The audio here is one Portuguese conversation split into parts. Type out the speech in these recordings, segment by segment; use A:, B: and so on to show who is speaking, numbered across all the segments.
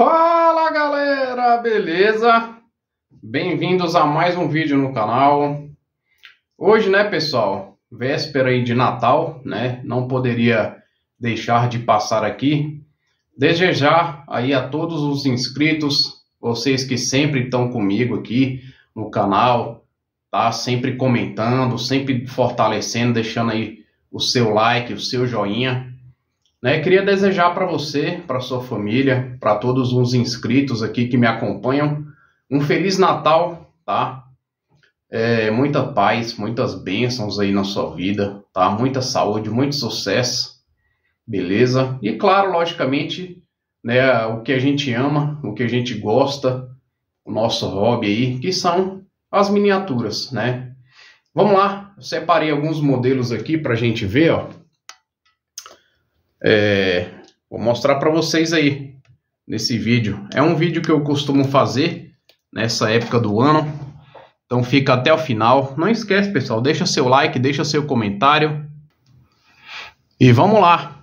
A: Fala galera, beleza? Bem-vindos a mais um vídeo no canal. Hoje, né, pessoal, véspera aí de Natal, né? Não poderia deixar de passar aqui desejar aí a todos os inscritos, vocês que sempre estão comigo aqui no canal, tá? Sempre comentando, sempre fortalecendo, deixando aí o seu like, o seu joinha né? Queria desejar para você, para sua família, para todos os inscritos aqui que me acompanham, um feliz Natal, tá? É, muita paz, muitas bênçãos aí na sua vida, tá? Muita saúde, muito sucesso, beleza? E claro, logicamente, né, o que a gente ama, o que a gente gosta, o nosso hobby aí, que são as miniaturas, né? Vamos lá, eu separei alguns modelos aqui para a gente ver, ó. É, vou mostrar para vocês aí nesse vídeo. É um vídeo que eu costumo fazer nessa época do ano. Então fica até o final. Não esquece, pessoal, deixa seu like, deixa seu comentário. E vamos lá.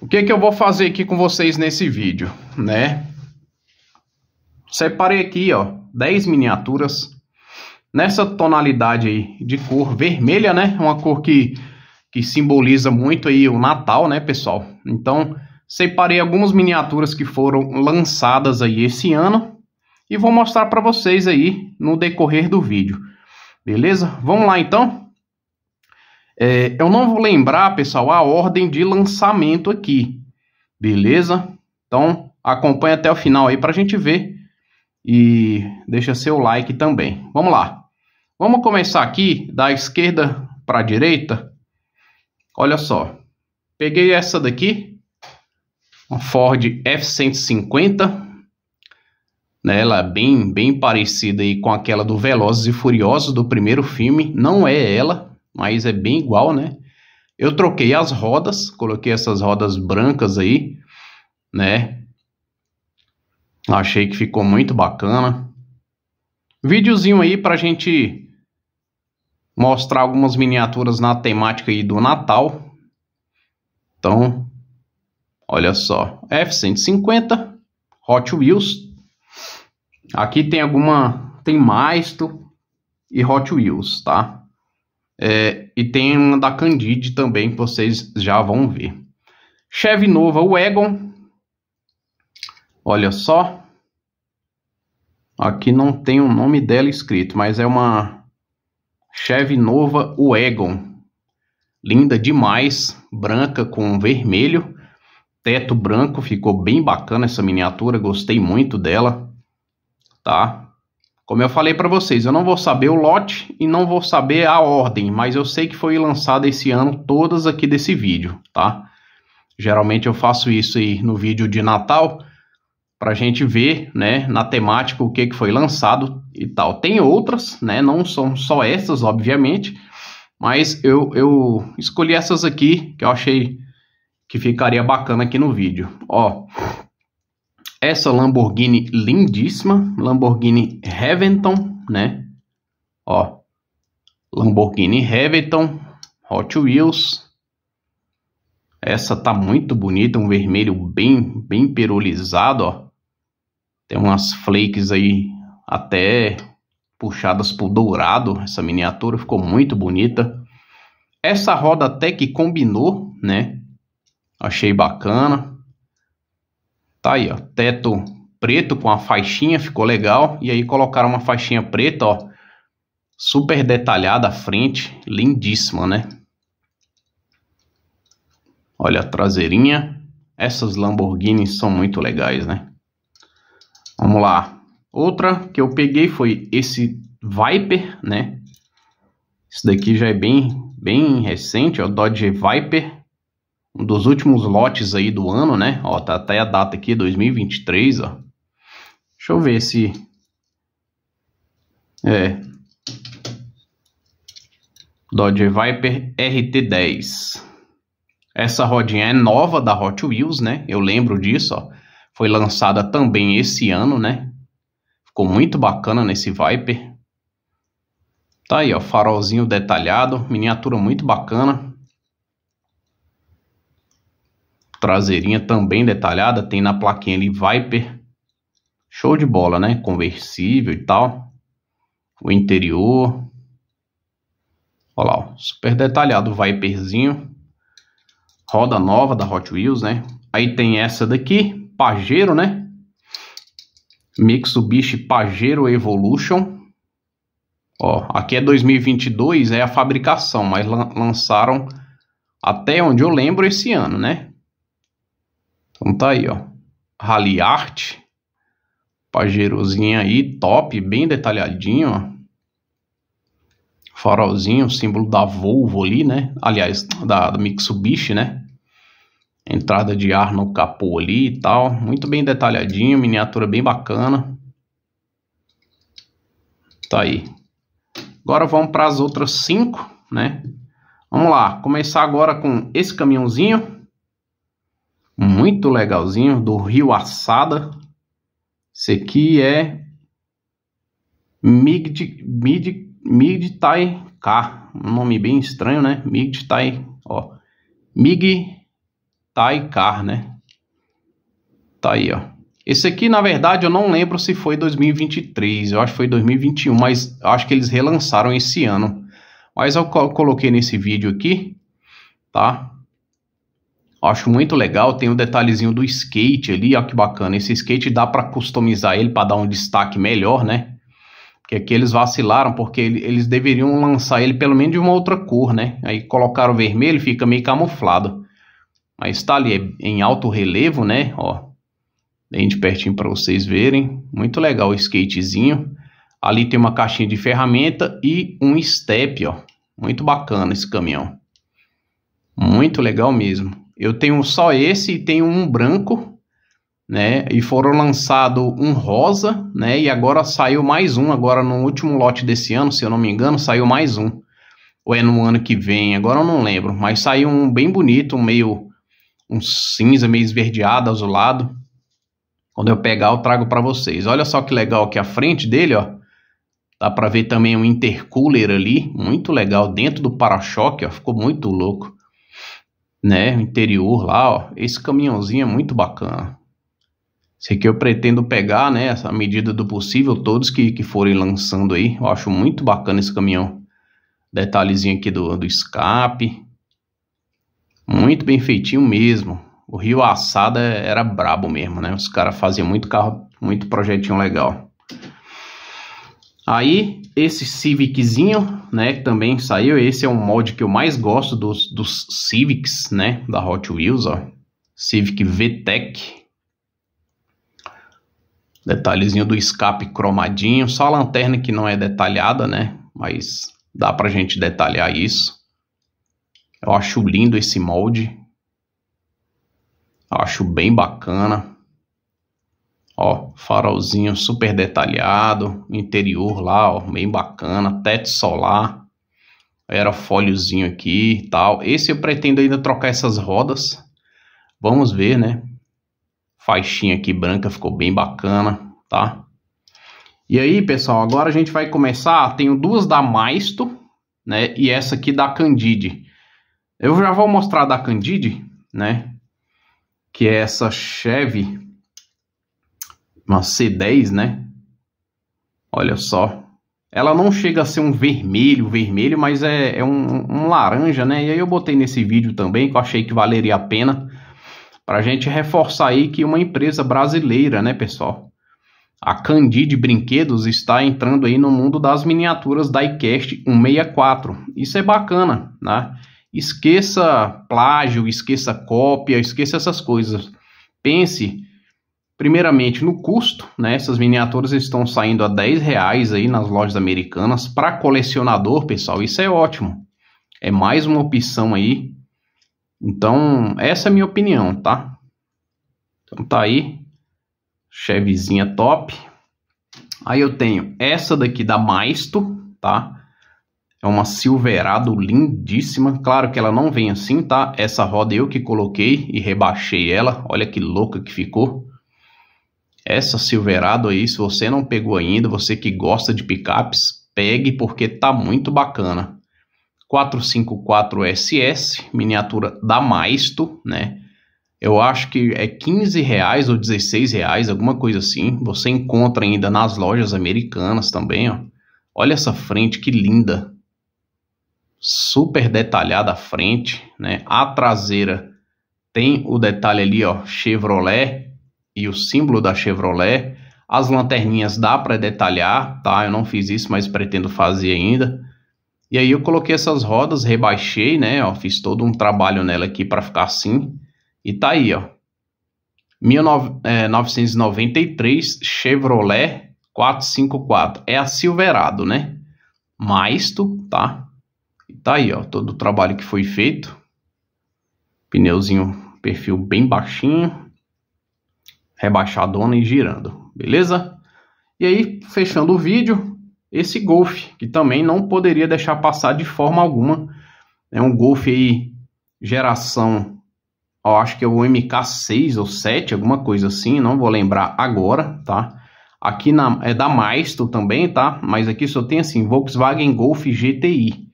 A: O que, é que eu vou fazer aqui com vocês nesse vídeo, né? Separei aqui, ó, 10 miniaturas nessa tonalidade aí de cor vermelha, né? Uma cor que que simboliza muito aí o Natal, né, pessoal? Então, separei algumas miniaturas que foram lançadas aí esse ano e vou mostrar para vocês aí no decorrer do vídeo. Beleza? Vamos lá então? É, eu não vou lembrar, pessoal, a ordem de lançamento aqui. Beleza? Então, acompanha até o final aí para a gente ver e deixa seu like também. Vamos lá. Vamos começar aqui da esquerda para a direita. Olha só, peguei essa daqui, uma Ford F-150, né, ela é bem, bem parecida aí com aquela do Velozes e Furiosos do primeiro filme, não é ela, mas é bem igual, né? Eu troquei as rodas, coloquei essas rodas brancas aí, né? Achei que ficou muito bacana. Videozinho aí pra gente mostrar algumas miniaturas na temática aí do Natal. Então, olha só, F-150, Hot Wheels. Aqui tem alguma, tem Maisto e Hot Wheels, tá? É, e tem uma da Candide também que vocês já vão ver. Chevy Nova Wagon. Olha só. Aqui não tem o nome dela escrito, mas é uma Cheve Nova Wagon. Linda demais, branca com vermelho, teto branco, ficou bem bacana essa miniatura, gostei muito dela, tá? Como eu falei para vocês, eu não vou saber o lote e não vou saber a ordem, mas eu sei que foi lançada esse ano todas aqui desse vídeo, tá? Geralmente eu faço isso aí no vídeo de Natal, para a gente ver, né, na temática o que, que foi lançado e tal. Tem outras, né? Não são só essas, obviamente, mas eu, eu escolhi essas aqui que eu achei que ficaria bacana aqui no vídeo. Ó, essa Lamborghini lindíssima, Lamborghini Reventon, né? Ó, Lamborghini Reventon, Hot Wheels. Essa tá muito bonita, um vermelho bem, bem perolizado, ó. Tem umas flakes aí até puxadas por dourado. Essa miniatura ficou muito bonita. Essa roda até que combinou, né? Achei bacana. Tá aí, ó, teto preto com a faixinha, ficou legal. E aí colocaram uma faixinha preta, ó, super detalhada a frente, lindíssima, né? Olha a traseirinha. Essas Lamborghinis são muito legais, né? Vamos lá. Outra que eu peguei foi esse Viper, né? Isso daqui já é bem, bem recente, ó, é Dodge Viper. Um dos últimos lotes aí do ano, né? Ó, tá até a data aqui, 2023, ó. Deixa eu ver se... É... Dodge Viper RT10. Essa rodinha é nova da Hot Wheels, né? Eu lembro disso, ó. Foi lançada também esse ano, né? Ficou muito bacana nesse Viper. Tá aí, ó, farolzinho detalhado, miniatura muito bacana. Traseirinha também detalhada, tem na plaquinha ali Viper. Show de bola, né? Conversível e tal. O interior. Olha lá, ó, super detalhado o Viperzinho. Roda nova da Hot Wheels, né? Aí tem essa daqui, Pajero, né? Mitsubishi Pajero Evolution. Ó, aqui é 2022, é né, a fabricação, mas lançaram até onde eu lembro esse ano, né? Então tá aí, ó. Rally Art. Pajerozinha aí, top, bem detalhadinho, ó. Farolzinho, símbolo da Volvo ali, né? Aliás, da, da Mitsubishi, né? entrada de ar no capô ali e tal. Muito bem detalhadinho, miniatura bem bacana. Tá aí. Agora vamos para as outras cinco, né? Vamos lá, começar agora com esse caminhãozinho. Muito legalzinho, do Rio Assada. Esse aqui é mig Mid, Mid Tai K. Um nome bem estranho, né? mig Tai, ó. Mig Taicar, né? Tá aí, ó. Esse aqui, na verdade, eu não lembro se foi 2023, eu acho que foi 2021, mas acho que eles relançaram esse ano. Mas eu coloquei nesse vídeo aqui, tá? Acho muito legal, tem um detalhezinho do skate ali, ó que bacana. Esse skate dá para customizar ele para dar um destaque melhor, né? Que aqui eles vacilaram porque eles deveriam lançar ele pelo menos de uma outra cor, né? Aí colocaram vermelho, fica meio camuflado. Mas está ali é em alto relevo, né? Ó, bem de pertinho para vocês verem. Muito legal o skatezinho. Ali tem uma caixinha de ferramenta e um step, ó. Muito bacana esse caminhão. Muito legal mesmo. Eu tenho só esse e tenho um branco, né? E foram lançado um rosa, né? E agora saiu mais um. Agora no último lote desse ano, se eu não me engano, saiu mais um. Ou é no ano que vem, agora eu não lembro. Mas saiu um bem bonito, um meio um cinza meio esverdeado, azulado. Quando eu pegar, eu trago para vocês. Olha só que legal aqui a frente dele, ó. Dá para ver também um intercooler ali, muito legal dentro do para-choque, ó, ficou muito louco. Né, o interior lá, ó. Esse caminhãozinho é muito bacana. Esse aqui eu pretendo pegar, né, à medida do possível, todos que, que forem lançando aí. Eu acho muito bacana esse caminhão. Detalhezinho aqui do, do escape. Muito bem feitinho mesmo. O Rio Assada é, era brabo mesmo, né? Os caras faziam muito carro, muito projetinho legal. Aí, esse Civiczinho, né, que também saiu, esse é um mod que eu mais gosto dos, dos Civics, né, da Hot Wheels, ó. Civic VTEC. Detalhezinho do escape cromadinho, só a lanterna que não é detalhada, né, mas dá pra gente detalhar isso. Eu acho lindo esse molde. Eu acho bem bacana. Ó, farolzinho super detalhado, interior lá, ó, bem bacana, teto solar, aerofóliozinho aqui e tal. Esse eu pretendo ainda trocar essas rodas. Vamos ver, né? Faixinha aqui branca ficou bem bacana, tá? E aí, pessoal, agora a gente vai começar. Tenho duas da Maisto, né? E essa aqui da Candide. Eu já vou mostrar da Candide, né? Que é essa Chevy, uma C10, né? Olha só. Ela não chega a ser um vermelho, vermelho, mas é, é um, um, laranja, né? E aí eu botei nesse vídeo também, que eu achei que valeria a pena. Pra gente reforçar aí que uma empresa brasileira, né, pessoal? A Candide Brinquedos está entrando aí no mundo das miniaturas diecast 164. Isso é bacana, né? Esqueça plágio, esqueça cópia, esqueça essas coisas. Pense primeiramente no custo, né? Essas miniaturas estão saindo a 10 reais aí nas lojas americanas para colecionador, pessoal. Isso é ótimo. É mais uma opção aí. Então, essa é a minha opinião, tá? Então tá aí. Chevezinha top. Aí eu tenho essa daqui da Maisto, tá? É uma Silverado lindíssima. Claro que ela não vem assim, tá? Essa roda eu que coloquei e rebaixei ela. Olha que louca que ficou. Essa Silverado aí, se você não pegou ainda, você que gosta de picapes, pegue porque tá muito bacana. 454 SS, miniatura da Maisto, né? Eu acho que é 15 reais ou 16 reais, alguma coisa assim. Você encontra ainda nas lojas americanas também, ó. Olha essa frente que linda super detalhada a frente, né? A traseira tem o detalhe ali, ó, Chevrolet e o símbolo da Chevrolet. As lanterninhas dá para detalhar, tá? Eu não fiz isso, mas pretendo fazer ainda. E aí eu coloquei essas rodas, rebaixei, né? Ó, fiz todo um trabalho nela aqui para ficar assim. E tá aí, ó. 1993 é, Chevrolet 454. É a Silverado, né? Maisto, tá? E tá aí, ó, todo o trabalho que foi feito. Pneuzinho, perfil bem baixinho, rebaixadona e girando, beleza? E aí, fechando o vídeo, esse Golf, que também não poderia deixar passar de forma alguma. É um Golf aí, geração, ó, acho que é o MK6 ou 7, alguma coisa assim, não vou lembrar agora, tá? Aqui na, é da Maisto também, tá? Mas aqui só tem assim, Volkswagen Golf GTI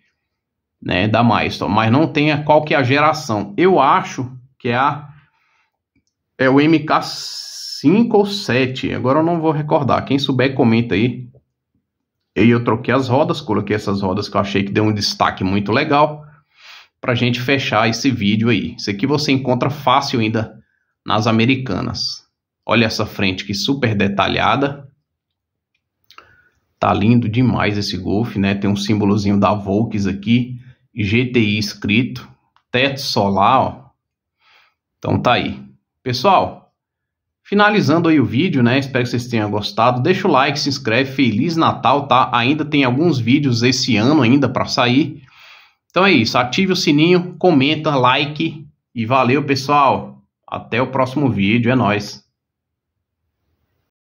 A: né, da Milestone, mas não tem qual que é a geração. Eu acho que é a é o MK5 ou 7, agora eu não vou recordar. Quem souber comenta aí. E eu troquei as rodas, coloquei essas rodas que eu achei que deu um destaque muito legal pra gente fechar esse vídeo aí. Isso aqui você encontra fácil ainda nas americanas. Olha essa frente que super detalhada. Tá lindo demais esse Golf, né? Tem um símbolozinho da Volks aqui. GTI escrito, teto solar, ó. Então tá aí. Pessoal, finalizando aí o vídeo, né? Espero que vocês tenham gostado. Deixa o like, se inscreve, feliz Natal, tá? Ainda tem alguns vídeos esse ano ainda para sair. Então é isso, ative o sininho, comenta, like e valeu, pessoal. Até o próximo vídeo, é nós.